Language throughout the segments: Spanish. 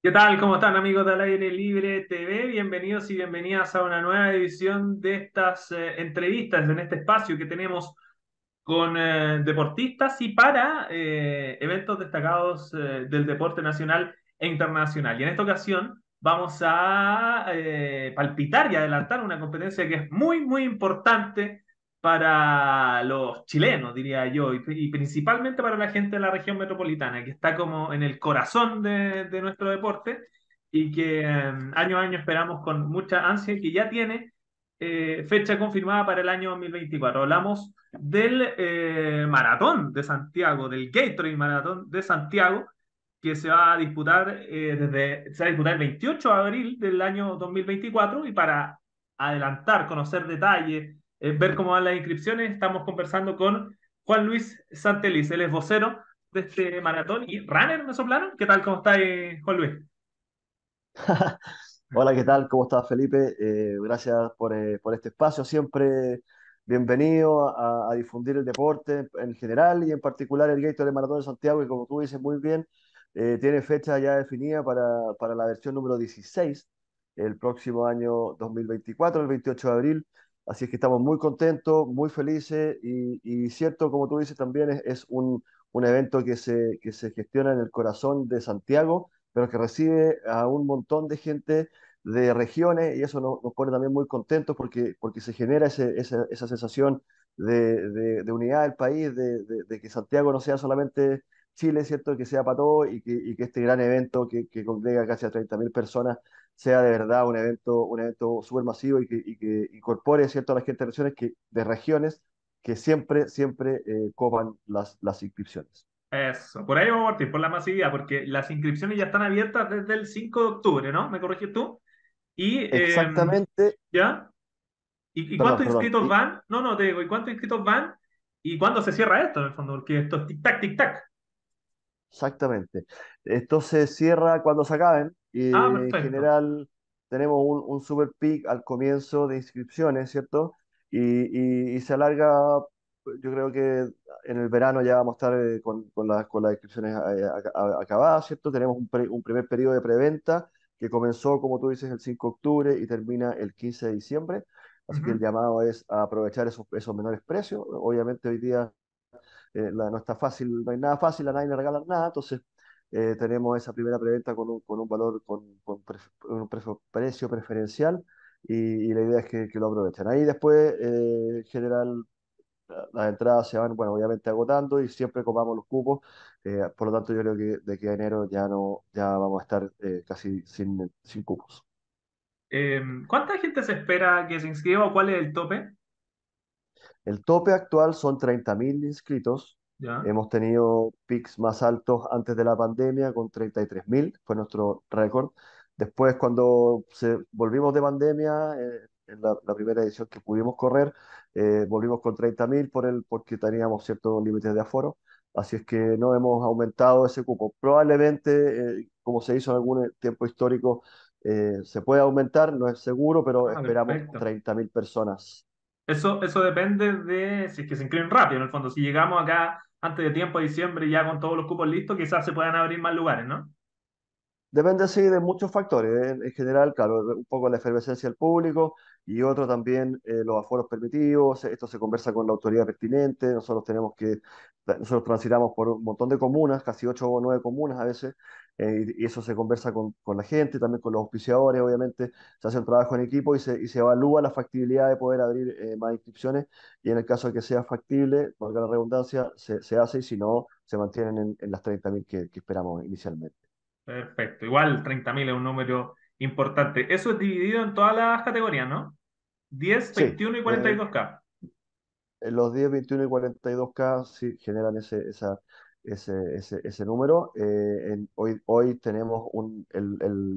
¿Qué tal? ¿Cómo están amigos del Aire Libre TV? Bienvenidos y bienvenidas a una nueva edición de estas eh, entrevistas en este espacio que tenemos con eh, deportistas y para eh, eventos destacados del deporte nacional e internacional. Y en esta ocasión vamos a palpitar y adelantar una competencia que es muy, muy importante para los chilenos, diría yo, y, principalmente para la gente de la región metropolitana, que está como en el corazón de, nuestro deporte y que em, año a año esperamos con mucha ansia y que ya tiene eh, fecha confirmada para el año 2024. Hablamos del eh, maratón de Santiago, del Gatorade Maratón de Santiago, que se va a disputar eh, desde, se va a disputar el 28 de abril del año 2024 y para adelantar, conocer detalles, eh, ver cómo van las inscripciones. Estamos conversando con Juan Luis Santelis, él es vocero de este maratón y runner ¿me soplaron? ¿Qué tal? ¿Cómo está, eh, Juan Luis? Hola, ¿qué tal? ¿Cómo estás, Felipe? Eh, gracias por, por, este espacio. Siempre bienvenido a, difundir el deporte en general y en particular el Gator de Maratón de Santiago, que como tú dices muy bien, tiene fecha ya definida para, para la versión número 16 el próximo año 2024, el 28 de abril. Así es que estamos muy contentos, muy felices y, cierto, como tú dices, también es, un, evento que se, que se gestiona en el corazón de Santiago, pero que recibe a un montón de gente de regiones y eso nos, pone también muy contentos porque, porque se genera esa, sensación de, unidad del país, de, que Santiago no sea solamente Chile, ¿cierto? Que sea para todo y que, este gran evento que, congrega casi a 30.000 personas sea de verdad un evento, un evento súper masivo y que, incorpore ¿cierto? a las gente de regiones que, de regiones que siempre, siempre eh, copan las, inscripciones. Eso, por ahí vamos a partir, por la masividad, porque las inscripciones ya están abiertas desde el 5 de octubre, ¿no? ¿Me corriges tú? Y, Exactamente. Em, ¿Ya? ¿Y, cuántos inscritos van? No, no, te digo, ¿y cuántos inscritos van? ¿Y cuándo se cierra esto, en el fondo? Porque esto es tic-tac, tic-tac. Exactamente. Esto se cierra cuando se acaben y ah, en general tenemos un, un super peak al comienzo de inscripciones, ¿cierto? Y, y, se alarga, yo creo que en el verano ya vamos a estar eh, con, con, las, con las inscripciones eh, acabadas, ¿cierto? Tenemos un, primer periodo de preventa que comenzó, como tú dices, el 5 de octubre y termina el 15 de diciembre. Así que el llamado es aprovechar esos, esos menores precios. Obviamente hoy día eh, la, no está fácil, no hay nada fácil, a nadie le regalan nada, entonces eh, tenemos esa primera preventa con un, con un valor, con, con un precio precio preferencial y, y, la idea es que, que lo aprovechen. Ahí después, en eh, general, las entradas se van, bueno, obviamente agotando y siempre copamos los cupos, por lo tanto yo creo que de aquí a enero ya, no, ya vamos a estar casi sin, sin cupos. Em, ¿Cuánta gente se espera que se inscriba o cuál es el tope? El tope actual son 30.000 inscritos. ¿Ya? Hemos tenido pics más altos antes de la pandemia con 33.000, fue nuestro récord. Después, cuando se, volvimos de pandemia, eh, en la, primera edición que pudimos correr, eh, volvimos con 30.000 por el, porque teníamos ciertos límites de aforo. Así es que no hemos aumentado ese cupo. Probablemente, eh, como se hizo en algún tiempo histórico, se puede aumentar, no es seguro, pero ah, esperamos 30.000 personas. Eso, eso depende de si es que se inscriben rápido, en el fondo. Si llegamos acá antes de tiempo, de diciembre, ya con todos los cupos listos, quizás se puedan abrir más lugares, ¿no? Depende, sí, de muchos factores. En general, claro, un poco la efervescencia del público y otro también eh, los aforos permitidos. Esto se conversa con la autoridad pertinente. Nosotros tenemos que, nosotros transitamos por un montón de comunas, casi ocho o nueve comunas a veces, eh, y eso se conversa con, con, la gente, también con los auspiciadores, obviamente, se hace un trabajo en equipo y se, evalúa la factibilidad de poder abrir eh, más inscripciones y en el caso de que sea factible, valga la redundancia, se, hace y si no, se mantienen en, las 30.000 que, esperamos inicialmente. Perfecto, igual 30.000 es un número importante. Eso es dividido en todas las categorías, ¿no? 10, 21 y 42K. Eh, los 10, 21 y 42K sí generan ese, esa, ese, ese, número. Eh, hoy, hoy tenemos un,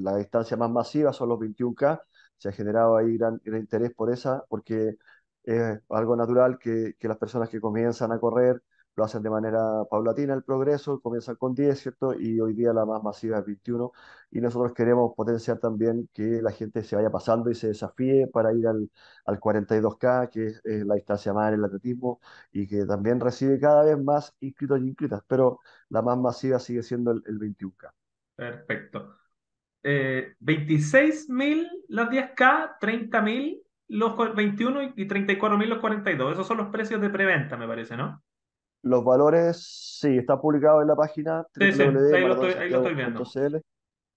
la distancia más masiva, son los 21K. Se ha generado ahí gran, interés por esa, porque es algo natural que, que, las personas que comienzan a correr lo hacen de manera paulatina el progreso, comienzan con 10, ¿cierto? Y hoy día la más masiva es 21. Y nosotros queremos potenciar también que la gente se vaya pasando y se desafíe para ir al, 42K, que es, la distancia más en el atletismo, y que también recibe cada vez más inscritos y inscritas, pero la más masiva sigue siendo el, 21K. Perfecto. 26.000 las 10K, 30.000 los 21 y 34.000 los 42. Esos son los precios de preventa, me parece, ¿no? Los valores, sí, está publicado en la página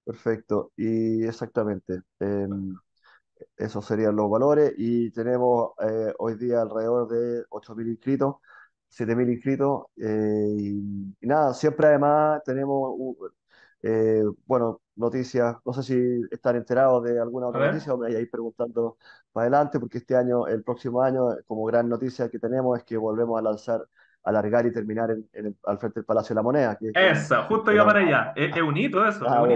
Perfecto, y exactamente. Em, esos serían los valores y tenemos eh, hoy día alrededor de 8.000 inscritos, 7.000 inscritos eh, y, nada, siempre además tenemos, eh, bueno, noticias, no sé si están enterados de alguna otra noticia o me vais preguntando para adelante porque este año, el próximo año, como gran noticia que tenemos es que volvemos a lanzar alargar y terminar en, el, al frente del Palacio de la Moneda. Que Esa, justo yo para allá. Es, un hito eso, ah,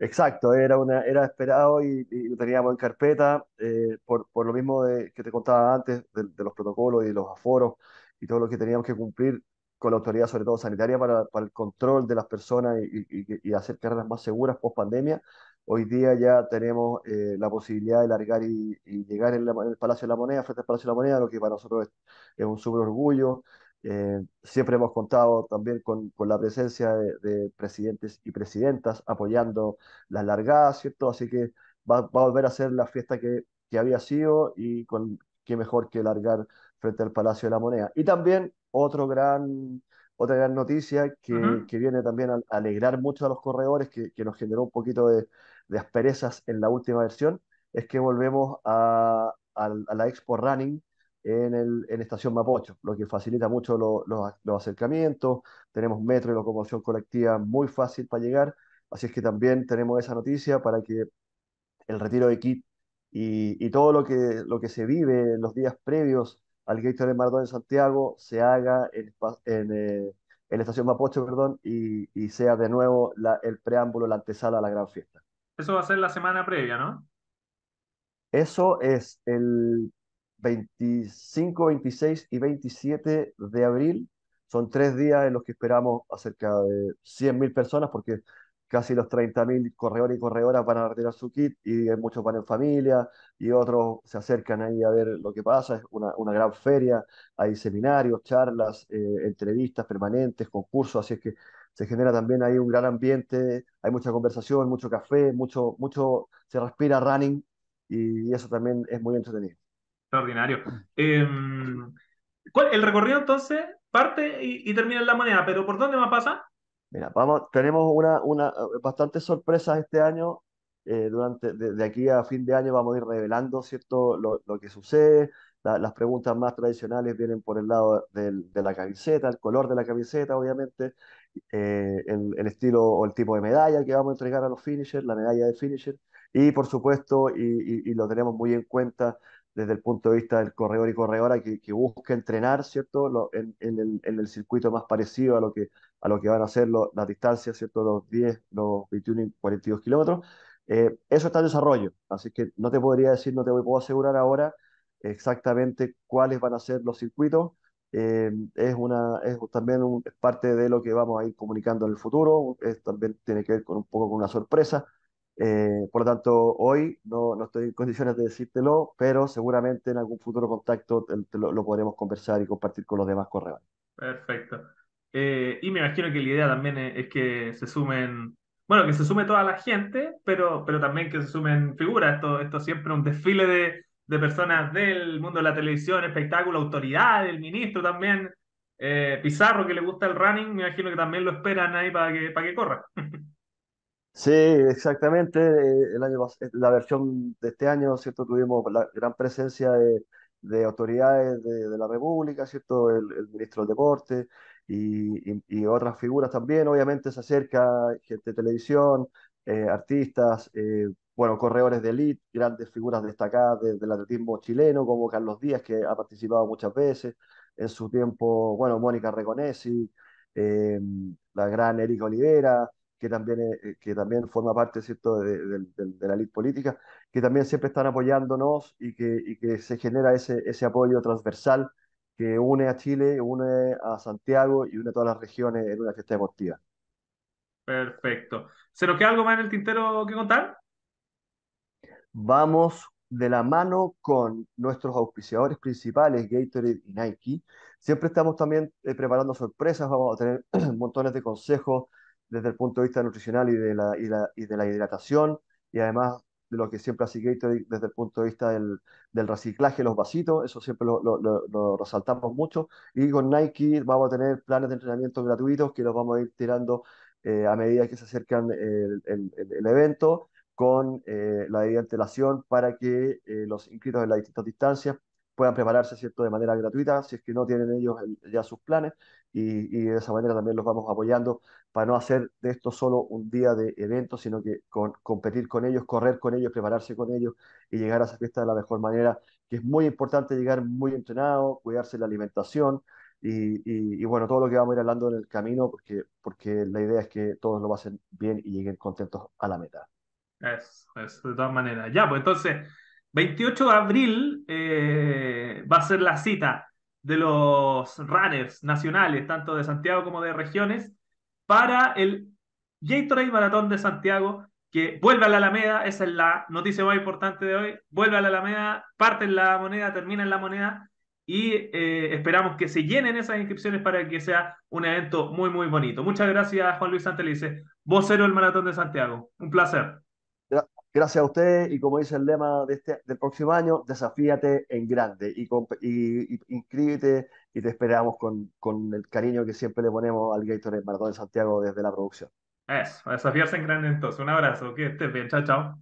Exacto, era, una, era esperado y, lo teníamos en carpeta eh, por, por, lo mismo de, que te contaba antes de, los protocolos y los aforos y todo lo que teníamos que cumplir con la autoridad, sobre todo sanitaria, para, para el control de las personas y, hacer carreras más seguras post pandemia. Hoy día ya tenemos eh, la posibilidad de largar y, llegar en, el Palacio de la Moneda, frente al Palacio de la Moneda, lo que para nosotros es, un súper orgullo. Eh, siempre hemos contado también con, la presencia de, presidentes y presidentas apoyando las largadas, ¿cierto? Así que va, a volver a ser la fiesta que, había sido y con qué mejor que largar frente al Palacio de la Moneda. Y también otro gran otra gran noticia que, viene también a alegrar mucho a los corredores, que, nos generó un poquito de, asperezas en la última versión, es que volvemos a, la Expo Running en, el, en, Estación Mapocho, lo que facilita mucho los acercamientos. Tenemos metro y locomoción colectiva muy fácil para llegar. Así es que también tenemos esa noticia para que el retiro de kit y, todo lo que, lo que se vive en los días previos al Gator de Mardón en Santiago, se haga eh, en, la estación Mapocho, perdón, y, sea de nuevo el preámbulo, la antesala a la gran fiesta. Eso va a ser la semana previa, ¿no? Eso es el 25, 26 y 27 de abril. Son tres días en los que esperamos acerca de 100.000 personas, porque casi los 30.000 corredores y corredoras van a retirar su kit y muchos van en familia y otros se acercan ahí a ver lo que pasa. Es una, una gran feria, hay seminarios, charlas, eh, entrevistas permanentes, concursos, así es que se genera también ahí un gran ambiente, hay mucha conversación, mucho café, mucho, mucho se respira running y eso también es muy entretenido. Extraordinario. Em, ¿cuál, el recorrido entonces parte y, y termina en la moneda, pero ¿por dónde más pasa? Mira, vamos, tenemos una, una, eh, bastantes sorpresas este año. Eh, durante, de, aquí a fin de año vamos a ir revelando ¿cierto? Lo, lo que sucede. las preguntas más tradicionales vienen por el lado del, de la camiseta, el color de la camiseta, obviamente, eh, el, el, estilo o el tipo de medalla que vamos a entregar a los finishers, la medalla de finisher. Y por supuesto, y, y, lo tenemos muy en cuenta, desde el punto de vista del corredor y corredora que, busca entrenar, ¿cierto?, en, en, el, en, el, circuito más parecido a lo que a lo que van a ser las distancias, ¿cierto? Los 10, los 21 y 42 kilómetros. Eh, eso está en desarrollo, así que no te podría decir, no te puedo asegurar ahora exactamente cuáles van a ser los circuitos. Eh, es una, es también es parte de lo que vamos a ir comunicando en el futuro, también tiene que ver con un poco con una sorpresa. Eh, por lo tanto, hoy no, no, estoy en condiciones de decírtelo, pero seguramente en algún futuro contacto lo, lo, podremos conversar y compartir con los demás correos. Perfecto. Eh, y me imagino que la idea también es, que se sumen, bueno, que se sume toda la gente, pero, pero también que se sumen figuras. Esto, esto siempre un desfile de, de personas del mundo de la televisión, espectáculo, autoridad, el ministro también. Eh, Pizarro, que le gusta el running, me imagino que también lo esperan ahí para que, para que corra. Sí, exactamente. El año, la versión de este año, ¿cierto? Tuvimos la gran presencia de, de autoridades de, la República, ¿cierto? El, el ministro del Deporte, y, otras figuras también, obviamente se acerca gente de televisión, eh, artistas, eh, bueno, corredores de élite, grandes figuras destacadas del atletismo chileno, como Carlos Díaz, que ha participado muchas veces, en su tiempo, bueno, Mónica Reconesi, eh, la gran Erika Olivera, que también, que también forma parte ¿cierto? De, la élite política, que también siempre están apoyándonos y que, y que se genera ese, ese apoyo transversal que une a Chile, une a Santiago y une a todas las regiones en una fiesta deportiva. Perfecto. ¿Se nos queda algo más en el tintero que contar? Vamos de la mano con nuestros auspiciadores principales, Gatorade y Nike. Siempre estamos también eh, preparando sorpresas, vamos a tener montones de consejos desde el punto de vista nutricional y de la, y de la hidratación y además de lo que siempre ha sido desde el punto de vista del, reciclaje, los vasitos, eso siempre lo, resaltamos mucho. Y con Nike vamos a tener planes de entrenamiento gratuitos que los vamos a ir tirando eh, a medida que se acercan el, evento con eh, la antelación para que eh, los inscritos en las distintas distancias puedan prepararse ¿cierto? de manera gratuita, si es que no tienen ellos ya sus planes, y, de esa manera también los vamos apoyando para no hacer de esto solo un día de evento, sino que competir con ellos, correr con ellos, prepararse con ellos y llegar a esa fiesta de la mejor manera, que es muy importante llegar muy entrenado, cuidarse la alimentación. Y, bueno, todo lo que vamos a ir hablando en el camino, porque, porque la idea es que todos lo hacen bien y lleguen contentos a la meta. Es, es de todas maneras. Ya, pues entonces, 28 de abril eh, va a ser la cita de los runners nacionales, tanto de Santiago como de regiones, para el Gatorade Maratón de Santiago, que vuelve a la Alameda, esa es la noticia más importante de hoy, vuelve a la Alameda, parte en la moneda, termina en la moneda, y eh, esperamos que se llenen esas inscripciones para que sea un evento muy, muy bonito. Muchas gracias, Juan Luis Santelice, vocero del Maratón de Santiago. Un placer. Gracias a ustedes y como dice el lema de este, del próximo año, desafíate en grande y, inscríbete y te esperamos con, con, el cariño que siempre le ponemos al Gatorade Maratón de Santiago desde la producción. Eso, desafíarse en grande entonces. Un abrazo, que estés bien, chao, chao.